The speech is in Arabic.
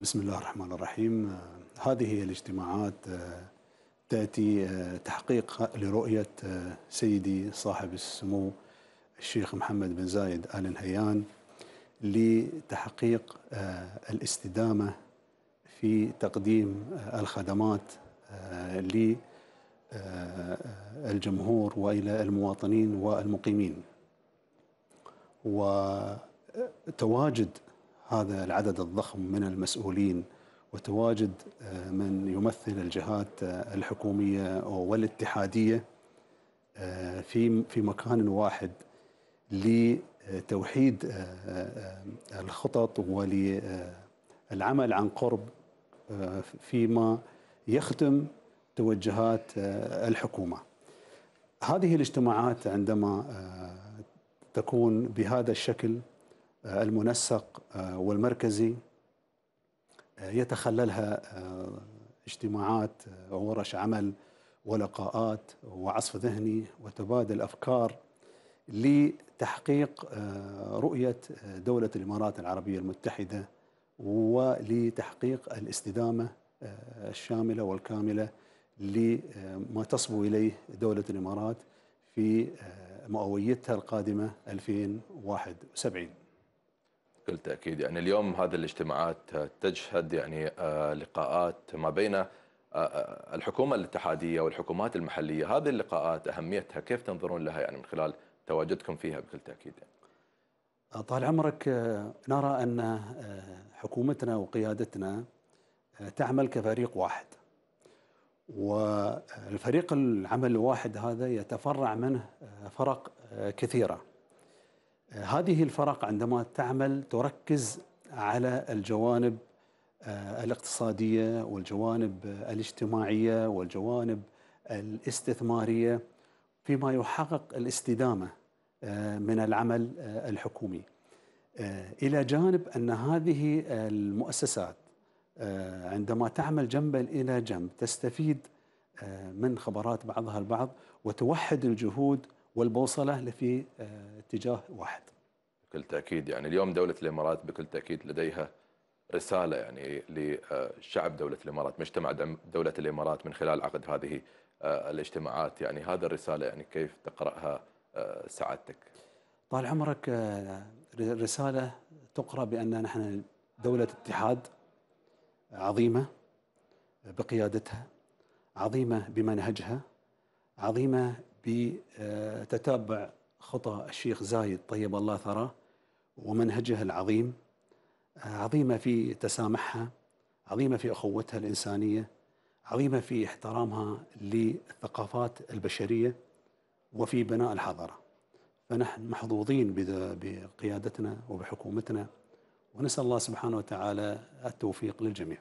بسم الله الرحمن الرحيم هذه الاجتماعات آه، تأتي آه، تحقيق لرؤية آه، سيدي صاحب السمو الشيخ محمد بن زايد آل نهيان لتحقيق الاستدامة في تقديم الخدمات للجمهور وإلى المواطنين والمقيمين وتواجد هذا العدد الضخم من المسؤولين وتواجد آه، من يمثل الجهات آه، الحكومية والاتحادية آه، في في مكان واحد لتوحيد الخطط وللعمل عن قرب فيما يخدم توجهات الحكومة هذه الاجتماعات عندما تكون بهذا الشكل آه، المنسق آه، والمركزي آه، يتخللها اجتماعات وورش عمل ولقاءات وعصف ذهني وتبادل افكار لتحقيق رؤيه دوله الامارات العربيه المتحده ولتحقيق الاستدامه الشامله والكامله لما تصبو اليه دوله الامارات في مؤويتها القادمه 2071 بكل تاكيد يعني اليوم هذه الاجتماعات تشهد يعني آه، لقاءات ما بين آه، آه، الحكومه الاتحاديه والحكومات المحليه هذه اللقاءات اهميتها كيف تنظرون لها يعني من خلال تواجدكم فيها بكل تاكيد يعني. طال عمرك نرى ان حكومتنا وقيادتنا تعمل كفريق واحد والفريق العمل الواحد هذا يتفرع منه فرق كثيره هذه الفرق عندما تعمل تركز على الجوانب آه، الاقتصاديه والجوانب الاجتماعيه والجوانب الاستثماريه فيما يحقق الاستدامه آه، من العمل آه، الحكومي. الى جانب ان هذه المؤسسات عندما تعمل جنبا الى جنب تستفيد من خبرات بعضها البعض وتوحد الجهود والبوصلة في آه، اتجاه واحد بكل تأكيد يعني اليوم دولة الإمارات بكل تأكيد لديها رسالة يعني لشعب دولة الإمارات مجتمع دولة الإمارات من خلال عقد هذه آه، الاجتماعات يعني هذا الرسالة يعني كيف تقرأها آه، سعادتك طال عمرك رسالة تقرأ بأن نحن دولة اتحاد عظيمة بقيادتها عظيمة بمنهجها عظيمة بتتبع خطى الشيخ زايد طيب الله ثراه ومنهجه العظيم عظيمة في تسامحها عظيمة في أخوتها الإنسانية عظيمة في احترامها للثقافات البشرية وفي بناء الحضارة فنحن محظوظين بقيادتنا وبحكومتنا ونسأل الله سبحانه وتعالى التوفيق للجميع